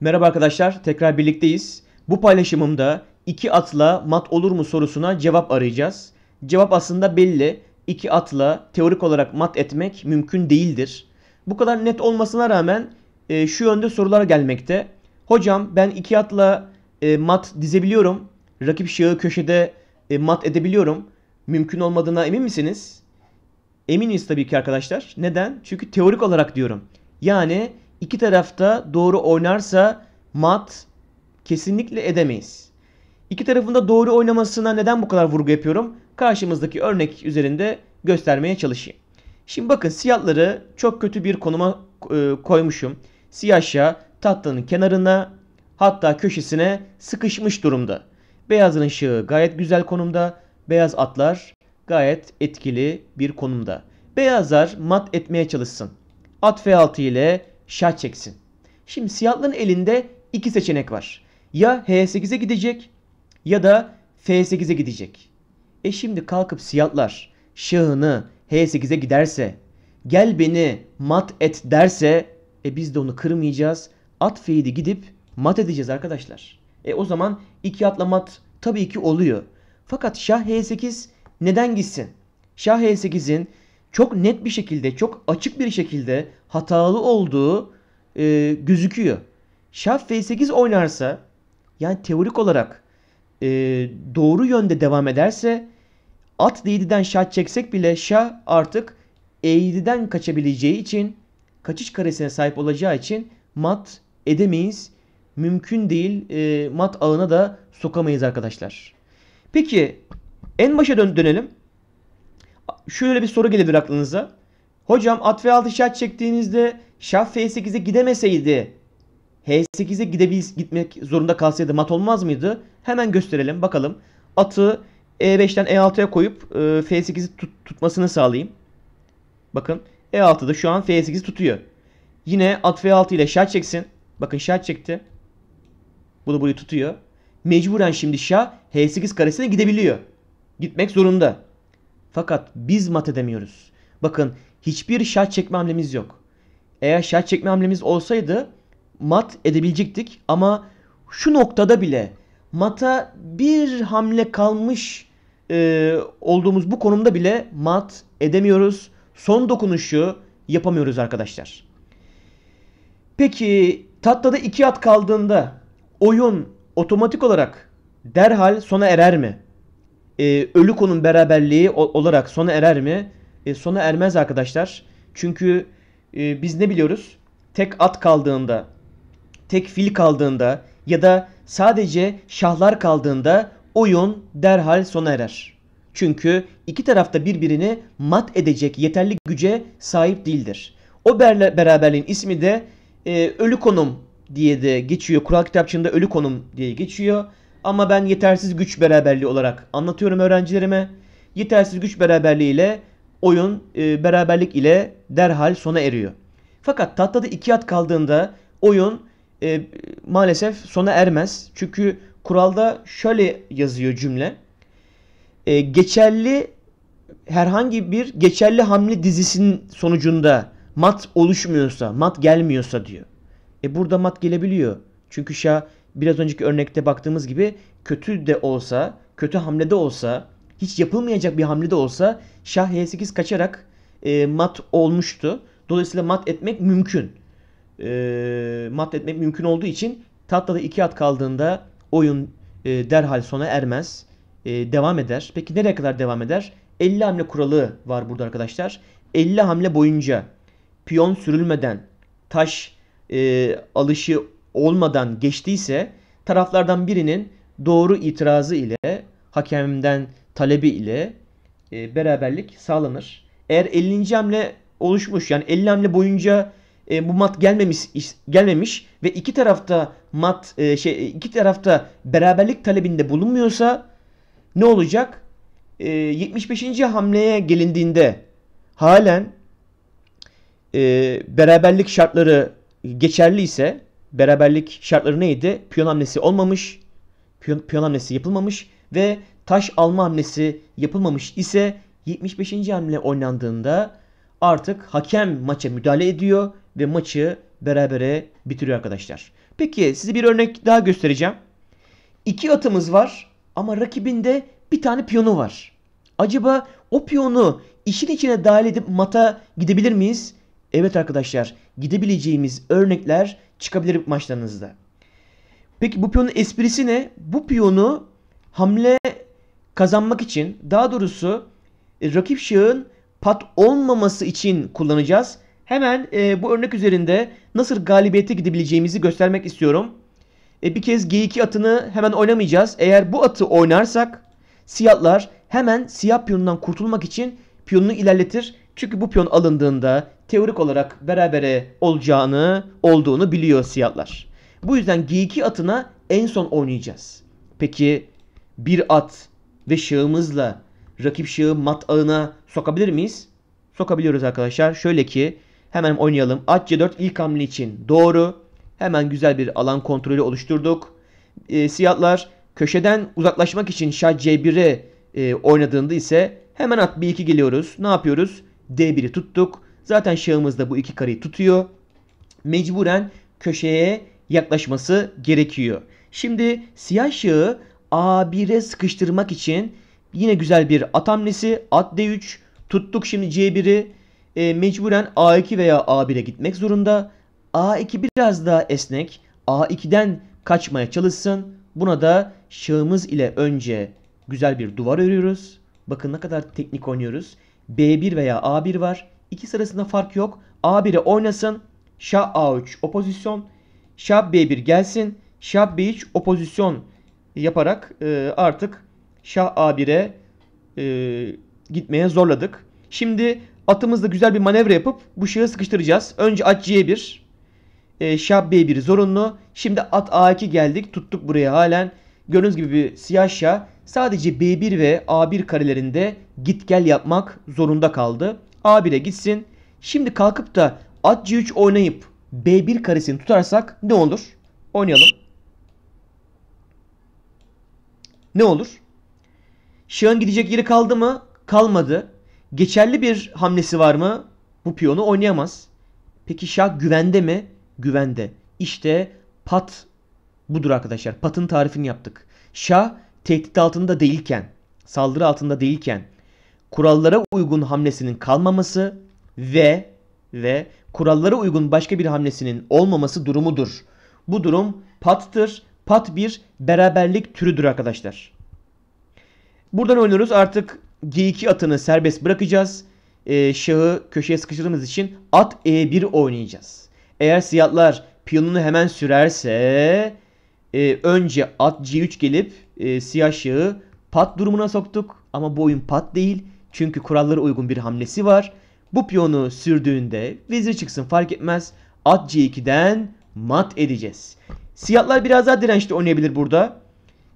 Merhaba arkadaşlar, tekrar birlikteyiz. Bu paylaşımımda iki atla mat olur mu sorusuna cevap arayacağız. Cevap aslında belli. İki atla teorik olarak mat etmek mümkün değildir. Bu kadar net olmasına rağmen e, şu yönde sorular gelmekte. Hocam ben iki atla e, mat dizebiliyorum. Rakip şahı köşede e, mat edebiliyorum. Mümkün olmadığına emin misiniz? Eminiz tabii ki arkadaşlar. Neden? Çünkü teorik olarak diyorum. Yani iki tarafta doğru oynarsa mat kesinlikle edemeyiz. İki tarafında doğru oynamasına neden bu kadar vurgu yapıyorum? Karşımızdaki örnek üzerinde göstermeye çalışayım. Şimdi bakın siyahları çok kötü bir konuma e, koymuşum. Siyahşa tahtanın kenarına hatta köşesine sıkışmış durumda. Beyazın ışığı gayet güzel konumda. Beyaz atlar gayet etkili bir konumda. Beyazlar mat etmeye çalışsın. At F6 ile şah çeksin. Şimdi siyahlının elinde iki seçenek var. Ya H8'e gidecek ya da F8'e gidecek. E şimdi kalkıp siyahlar şahını H8'e giderse gel beni mat et derse e biz de onu kırmayacağız. At feydi gidip mat edeceğiz arkadaşlar. E o zaman iki atla mat tabii ki oluyor. Fakat şah H8 neden gitsin? Şah H8'in çok net bir şekilde, çok açık bir şekilde hatalı olduğu e, gözüküyor. Şah F8 oynarsa yani teorik olarak e, doğru yönde devam ederse at D7'den şah çeksek bile şah artık E7'den kaçabileceği için kaçış karesine sahip olacağı için mat edemeyiz. Mümkün değil e, mat ağına da sokamayız arkadaşlar. Peki en başa dön dönelim. Şöyle bir soru gelebilir aklınıza. Hocam at F6 şah çektiğinizde şah F8'e gidemeseydi H8'e gidebil gitmek zorunda kalsaydı mat olmaz mıydı? Hemen gösterelim bakalım. Atı E5'ten E6'ya koyup e, F8'i tut, tutmasını sağlayayım. Bakın E6'da şu an F8'i tutuyor. Yine at F6 ile şah çeksin. Bakın şah çekti. Bu burayı tutuyor. Mecburen şimdi şah H8 karesine gidebiliyor. Gitmek zorunda. Fakat biz mat edemiyoruz. Bakın hiçbir şah çekme hamlemiz yok. Eğer şah çekme hamlemiz olsaydı mat edebilecektik ama şu noktada bile mata bir hamle kalmış e, olduğumuz bu konumda bile mat edemiyoruz. Son dokunuşu yapamıyoruz arkadaşlar. Peki tatlıda iki at kaldığında oyun otomatik olarak derhal sona erer mi? E, ölü konum beraberliği olarak sona erer mi? E, sona ermez arkadaşlar. Çünkü e, biz ne biliyoruz? Tek at kaldığında, tek fil kaldığında ya da sadece şahlar kaldığında oyun derhal sona erer. Çünkü iki tarafta birbirini mat edecek yeterli güce sahip değildir. O beraberliğin ismi de e, ölü konum diye de geçiyor. Kural kitapçığında ölü konum diye geçiyor. Ama ben yetersiz güç beraberliği olarak anlatıyorum öğrencilerime. Yetersiz güç beraberliği ile oyun e, beraberlik ile derhal sona eriyor. Fakat tahtada iki at kaldığında oyun e, maalesef sona ermez. Çünkü kuralda şöyle yazıyor cümle. E, geçerli herhangi bir geçerli hamle dizisinin sonucunda mat oluşmuyorsa, mat gelmiyorsa diyor. E burada mat gelebiliyor. Çünkü şah biraz önceki örnekte baktığımız gibi kötü de olsa, kötü hamlede olsa hiç yapılmayacak bir hamle de olsa şah h8 kaçarak e, mat olmuştu. Dolayısıyla mat etmek mümkün. E, mat etmek mümkün olduğu için tahtada iki at kaldığında oyun e, derhal sona ermez. E, devam eder. Peki nereye kadar devam eder? 50 hamle kuralı var burada arkadaşlar. 50 hamle boyunca piyon sürülmeden, taş e, alışı olmadan geçtiyse taraflardan birinin doğru itirazı ile hakemden talebi ile e, beraberlik sağlanır. Eğer 50. hamle oluşmuş yani 50 hamle boyunca e, bu mat gelmemiş gelmemiş ve iki tarafta mat e, şey iki tarafta beraberlik talebinde bulunmuyorsa ne olacak? E, 75. hamleye gelindiğinde halen e, beraberlik şartları geçerli ise beraberlik şartları neydi? Piyon hamlesi olmamış. Piyon, piyon hamlesi yapılmamış ve taş alma hamlesi yapılmamış ise 75. hamle oynandığında artık hakem maça müdahale ediyor ve maçı berabere bitiriyor arkadaşlar. Peki size bir örnek daha göstereceğim. İki atımız var ama rakibinde bir tane piyonu var. Acaba o piyonu işin içine dahil edip mata gidebilir miyiz? Evet arkadaşlar gidebileceğimiz örnekler çıkabilir maçlarınızda. Peki bu piyonun esprisi ne? Bu piyonu hamle kazanmak için daha doğrusu e, rakip şahın pat olmaması için kullanacağız. Hemen e, bu örnek üzerinde nasıl galibiyete gidebileceğimizi göstermek istiyorum. E, bir kez G2 atını hemen oynamayacağız. Eğer bu atı oynarsak siyahlar hemen siyah piyonundan kurtulmak için piyonunu ilerletir. Çünkü bu piyon alındığında teorik olarak berabere olacağını, olduğunu biliyor siyahlar. Bu yüzden G2 atına en son oynayacağız. Peki bir at ve şığımızla rakip şığı mat ağına sokabilir miyiz? Sokabiliyoruz arkadaşlar. Şöyle ki hemen oynayalım. At C4 ilk hamle için doğru. Hemen güzel bir alan kontrolü oluşturduk. E, siyahlar köşeden uzaklaşmak için şah C1'e e, oynadığında ise hemen at B2 geliyoruz. Ne yapıyoruz? D1'i tuttuk. Zaten şığımız da bu iki kareyi tutuyor. Mecburen köşeye yaklaşması gerekiyor. Şimdi siyah şahı A1'e sıkıştırmak için yine güzel bir at hamlesi. At D3 tuttuk şimdi C1'i e, mecburen A2 veya A1'e gitmek zorunda. A2 biraz daha esnek. A2'den kaçmaya çalışsın. Buna da şahımız ile önce güzel bir duvar örüyoruz. Bakın ne kadar teknik oynuyoruz. B1 veya A1 var. İki sırasında fark yok. A1'e oynasın. Şah A3 o Şah B1 gelsin. Şah B3 o pozisyon yaparak e, artık Şah A1'e e, gitmeye zorladık. Şimdi atımızla güzel bir manevra yapıp bu şahı sıkıştıracağız. Önce at C1. E, şah B1 zorunlu. Şimdi at A2 geldik. Tuttuk buraya halen. Gördüğünüz gibi bir siyah şah sadece B1 ve A1 karelerinde git gel yapmak zorunda kaldı. A1'e gitsin. Şimdi kalkıp da at C3 oynayıp B1 karesini tutarsak ne olur? Oynayalım. ne olur? Şah'ın gidecek yeri kaldı mı? Kalmadı. Geçerli bir hamlesi var mı? Bu piyonu oynayamaz. Peki Şah güvende mi? Güvende. İşte pat budur arkadaşlar. Patın tarifini yaptık. Şah tehdit altında değilken, saldırı altında değilken kurallara uygun hamlesinin kalmaması ve ve kurallara uygun başka bir hamlesinin olmaması durumudur. Bu durum pattır pat bir beraberlik türüdür arkadaşlar. Buradan oynuyoruz. Artık G2 atını serbest bırakacağız. E, şahı köşeye sıkıştırdığımız için at E1 oynayacağız. Eğer siyahlar piyonunu hemen sürerse e, önce at C3 gelip e, siyah şahı pat durumuna soktuk. Ama bu oyun pat değil. Çünkü kurallara uygun bir hamlesi var. Bu piyonu sürdüğünde vezir çıksın fark etmez. At C2'den mat edeceğiz. Siyahlar biraz daha dirençli oynayabilir burada.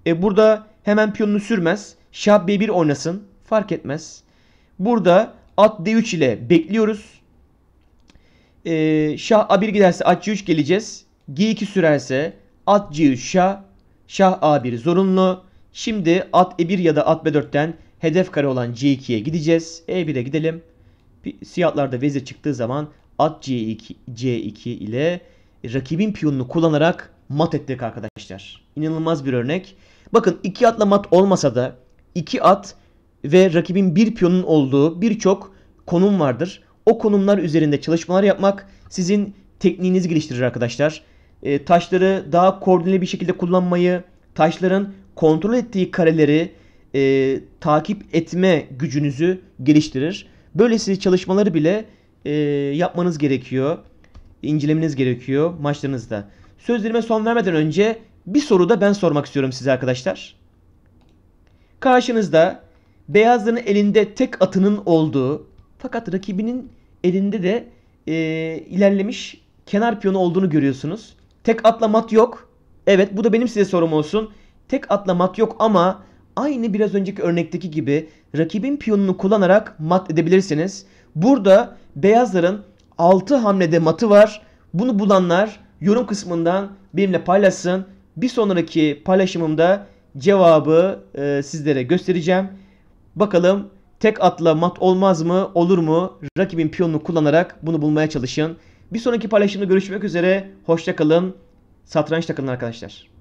E, burada hemen piyonunu sürmez. Şah B1 oynasın. Fark etmez. Burada at D3 ile bekliyoruz. E, şah A1 giderse at C3 geleceğiz. G2 sürerse at C3 şah. Şah A1 zorunlu. Şimdi at E1 ya da at B4'ten hedef kare olan C2'ye gideceğiz. E1'e gidelim. Siyahlarda vezir çıktığı zaman at C2, C2 ile rakibin piyonunu kullanarak mat ettik arkadaşlar. İnanılmaz bir örnek. Bakın iki atla mat olmasa da iki at ve rakibin bir piyonun olduğu birçok konum vardır. O konumlar üzerinde çalışmalar yapmak sizin tekniğinizi geliştirir arkadaşlar. E, taşları daha koordineli bir şekilde kullanmayı, taşların kontrol ettiği kareleri e, takip etme gücünüzü geliştirir. Böylesi çalışmaları bile e, yapmanız gerekiyor. İncelemeniz gerekiyor maçlarınızda. Sözlerime son vermeden önce bir soru da ben sormak istiyorum size arkadaşlar. Karşınızda beyazların elinde tek atının olduğu fakat rakibinin elinde de e, ilerlemiş kenar piyonu olduğunu görüyorsunuz. Tek atla mat yok. Evet bu da benim size sorum olsun. Tek atla mat yok ama aynı biraz önceki örnekteki gibi rakibin piyonunu kullanarak mat edebilirsiniz. Burada beyazların 6 hamlede matı var. Bunu bulanlar yorum kısmından benimle paylaşsın. Bir sonraki paylaşımımda cevabı e, sizlere göstereceğim. Bakalım tek atla mat olmaz mı olur mu? Rakibin piyonunu kullanarak bunu bulmaya çalışın. Bir sonraki paylaşımda görüşmek üzere. Hoşçakalın. Satranç takılın arkadaşlar.